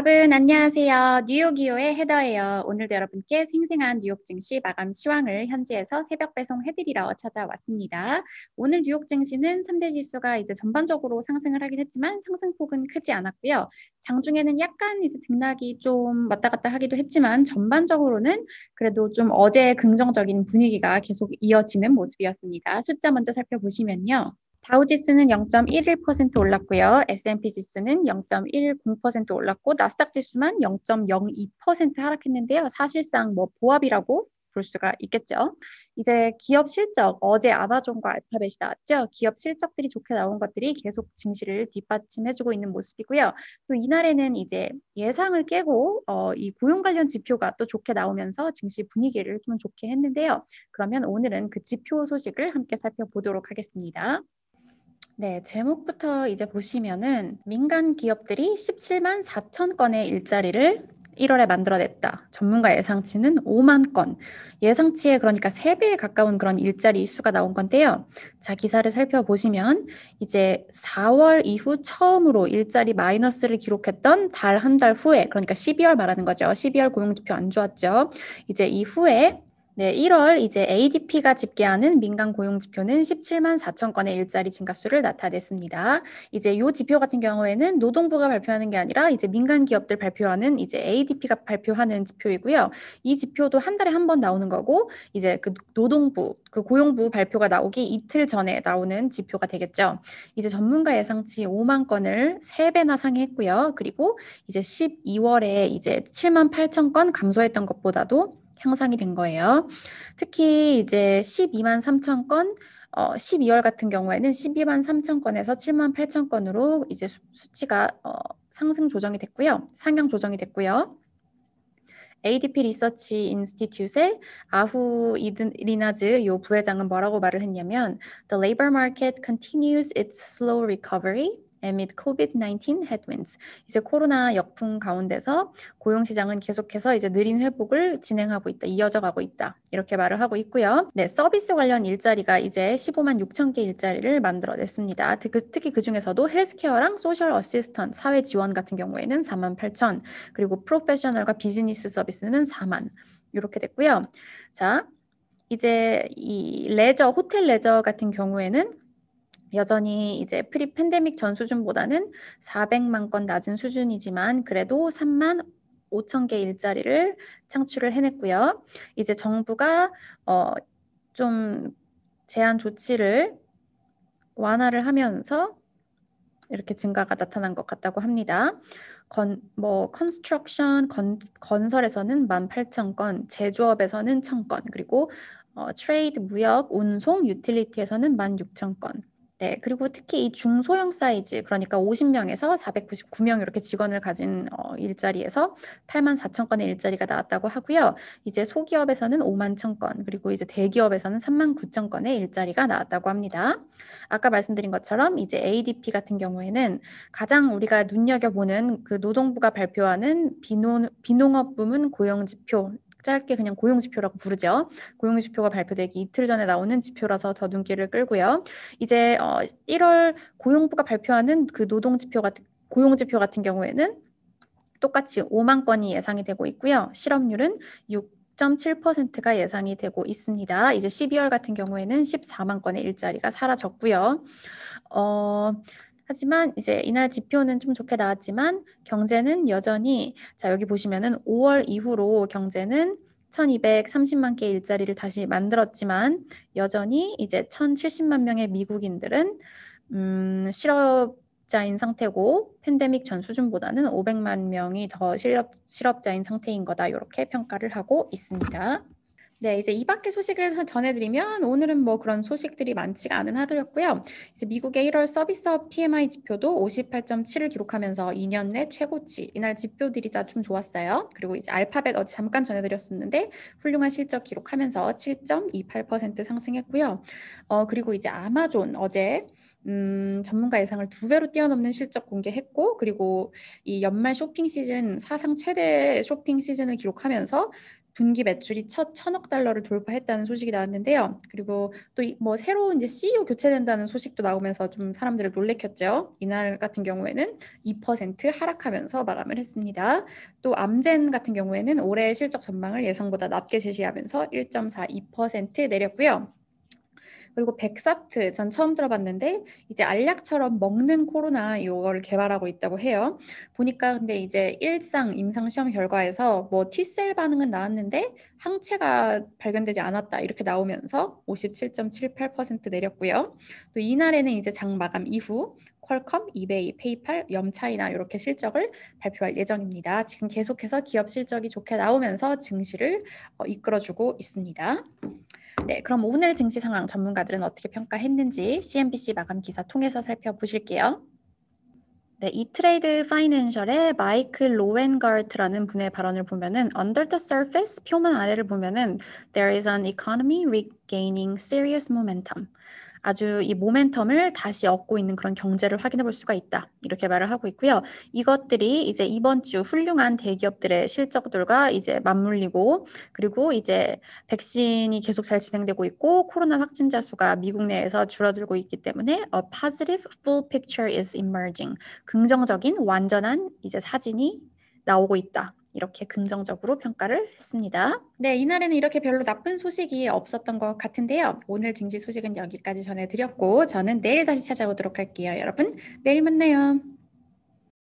여러분 안녕하세요. 뉴욕이오의 헤더예요. 오늘도 여러분께 생생한 뉴욕 증시 마감 시황을 현지에서 새벽 배송 해드리러 찾아왔습니다. 오늘 뉴욕 증시는 3대 지수가 이제 전반적으로 상승을 하긴 했지만 상승폭은 크지 않았고요. 장중에는 약간 이제 등락이 좀 왔다 갔다 하기도 했지만 전반적으로는 그래도 좀 어제 긍정적인 분위기가 계속 이어지는 모습이었습니다. 숫자 먼저 살펴보시면요. 다우 지수는 0.11% 올랐고요. S&P 지수는 0.10% 올랐고 나스닥 지수만 0.02% 하락했는데요. 사실상 뭐 보합이라고 볼 수가 있겠죠. 이제 기업 실적 어제 아마존과 알파벳이 나왔죠. 기업 실적들이 좋게 나온 것들이 계속 증시를 뒷받침해주고 있는 모습이고요. 또 이날에는 이제 예상을 깨고 어, 이 고용 관련 지표가 또 좋게 나오면서 증시 분위기를 좀 좋게 했는데요. 그러면 오늘은 그 지표 소식을 함께 살펴보도록 하겠습니다. 네, 제목부터 이제 보시면은 민간 기업들이 17만 4천 건의 일자리를 1월에 만들어냈다. 전문가 예상치는 5만 건. 예상치에 그러니까 3배에 가까운 그런 일자리 수가 나온 건데요. 자, 기사를 살펴보시면 이제 4월 이후 처음으로 일자리 마이너스를 기록했던 달 한달 달 후에 그러니까 12월 말하는 거죠. 12월 고용지표 안 좋았죠. 이제 이후에 네, 1월 이제 ADP가 집계하는 민간 고용 지표는 17만 4천 건의 일자리 증가수를 나타냈습니다. 이제 요 지표 같은 경우에는 노동부가 발표하는 게 아니라 이제 민간 기업들 발표하는 이제 ADP가 발표하는 지표이고요. 이 지표도 한 달에 한 번 나오는 거고 이제 그 노동부 그 고용부 발표가 나오기 이틀 전에 나오는 지표가 되겠죠. 이제 전문가 예상치 5만 건을 3배나 상회했고요. 그리고 이제 12월에 이제 7만 8천 건 감소했던 것보다도 향상이 된 거예요. 특히 이제 12만 3천 건 어, 12월 같은 경우에는 12만 3천 건에서 7만 8천 건으로 이제 수, 치가 어, 상승 조정이 됐고요. 상향 조정이 됐고요. ADP 리서치 인스티튜트의 아후 이든 리나즈 요 부회장은 뭐라고 말을 했냐면 The labor market continues its slow recovery amid COVID-19 headwinds. 이제 코로나 역풍 가운데서 고용 시장은 계속해서 이제 느린 회복을 진행하고 있다, 이어져 가고 있다. 이렇게 말을 하고 있고요. 네, 서비스 관련 일자리가 이제 15만 6천 개 일자리를 만들어냈습니다. 특히 그 중에서도 헬스케어랑 소셜 어시스턴, 사회 지원 같은 경우에는 4만 8천, 그리고 프로페셔널과 비즈니스 서비스는 4만. 이렇게 됐고요. 자, 이제 이 레저, 호텔 레저 같은 경우에는 여전히 이제 프리 팬데믹 전 수준보다는 400만 건 낮은 수준이지만 그래도 3만 5천 개 일자리를 창출을 해냈고요. 이제 정부가 어, 좀 제한 조치를 완화를 하면서 이렇게 증가가 나타난 것 같다고 합니다. 건, 뭐 컨스트럭션 건, 건설에서는 18,000건, 제조업에서는 1,000건, 그리고 어, 트레이드 무역, 운송, 유틸리티에서는 16,000건, 네, 그리고 특히 이 중소형 사이즈, 그러니까 50명에서 499명 이렇게 직원을 가진 어, 일자리에서 8만 4천 건의 일자리가 나왔다고 하고요. 이제 소기업에서는 5만 천 건, 그리고 이제 대기업에서는 3만 9천 건의 일자리가 나왔다고 합니다. 아까 말씀드린 것처럼 이제 ADP 같은 경우에는 가장 우리가 눈여겨보는 그 노동부가 발표하는 비농, 비농업 부문 고용 지표 짧게 그냥 고용 지표라고 부르죠. 고용 지표가 발표되기 이틀 전에 나오는 지표라서 저 눈길을 끌고요. 이제 어 1월 고용부가 발표하는 그 노동 지표 같은 고용 지표 같은 경우에는 똑같이 5만 건이 예상이 되고 있고요. 실업률은 6 10.7%가 예상이 되고 있습니다. 이제 12월 같은 경우에는 14만 건의 일자리가 사라졌고요. 어, 하지만 이제 이날 지표는 좀 좋게 나왔지만 경제는 여전히 자 여기 보시면은 5월 이후로 경제는 1230만 개의 일자리를 다시 만들었지만 여전히 이제 1070만 명의 미국인들은 음, 실업자인 상태고 팬데믹 전 수준보다는 500만 명이 더 실업, 실업자인 상태인 거다 이렇게 평가를 하고 있습니다. 네, 이제 이 밖의 소식을 전해드리면 오늘은 뭐 그런 소식들이 많지가 않은 하루였고요. 이제 미국의 1월 서비스업 PMI 지표도 58.7을 기록하면서 2년 내 최고치. 이날 지표들이 다 좀 좋았어요. 그리고 이제 알파벳 어제 잠깐 전해드렸었는데 훌륭한 실적 기록하면서 7.28% 상승했고요. 어 그리고 이제 아마존 어제 음, 전문가 예상을 두 배로 뛰어넘는 실적 공개했고 그리고 이 연말 쇼핑 시즌 사상 최대 쇼핑 시즌을 기록하면서 분기 매출이 첫 천억 달러를 돌파했다는 소식이 나왔는데요. 그리고 또 뭐 새로운 이제 CEO 교체된다는 소식도 나오면서 좀 사람들을 놀래켰죠. 이날 같은 경우에는 2% 하락하면서 마감을 했습니다. 또 암젠 같은 경우에는 올해 실적 전망을 예상보다 낮게 제시하면서 1.42% 내렸고요. 그리고 백사트 전 처음 들어봤는데 이제 알약처럼 먹는 코로나 이거를 개발하고 있다고 해요. 보니까 근데 이제 일상 임상 시험 결과에서 뭐 T셀 반응은 나왔는데 항체가 발견되지 않았다 이렇게 나오면서 57.78% 내렸고요. 또 이날에는 이제 장 마감 이후 퀄컴, 이베이, 페이팔, 염차이나 이렇게 실적을 발표할 예정입니다. 지금 계속해서 기업 실적이 좋게 나오면서 증시를 어, 이끌어주고 있습니다. 네, 그럼 오늘 증시 상황 전문가들은 어떻게 평가했는지 CNBC 마감 기사 통해서 살펴보실게요. 네, 이 트레이드 파이낸셜의 마이클 로웬걸트라는 분의 발언을 보면은 under the surface 표면 아래를 보면은 there is an economy regaining serious momentum. 아주 이 모멘텀을 다시 얻고 있는 그런 경제를 확인해 볼 수가 있다. 이렇게 말을 하고 있고요. 이것들이 이제 이번 주 훌륭한 대기업들의 실적들과 이제 맞물리고 그리고 이제 백신이 계속 잘 진행되고 있고 코로나 확진자 수가 미국 내에서 줄어들고 있기 때문에 a positive full picture is emerging. 긍정적인 완전한 이제 사진이 나오고 있다. 이렇게 긍정적으로 평가를 했습니다. 네, 이날에는 이렇게 별로 나쁜 소식이 없었던 것 같은데요. 오늘 증시 소식은 여기까지 전해드렸고 저는 내일 다시 찾아오도록 할게요. 여러분, 내일 만나요.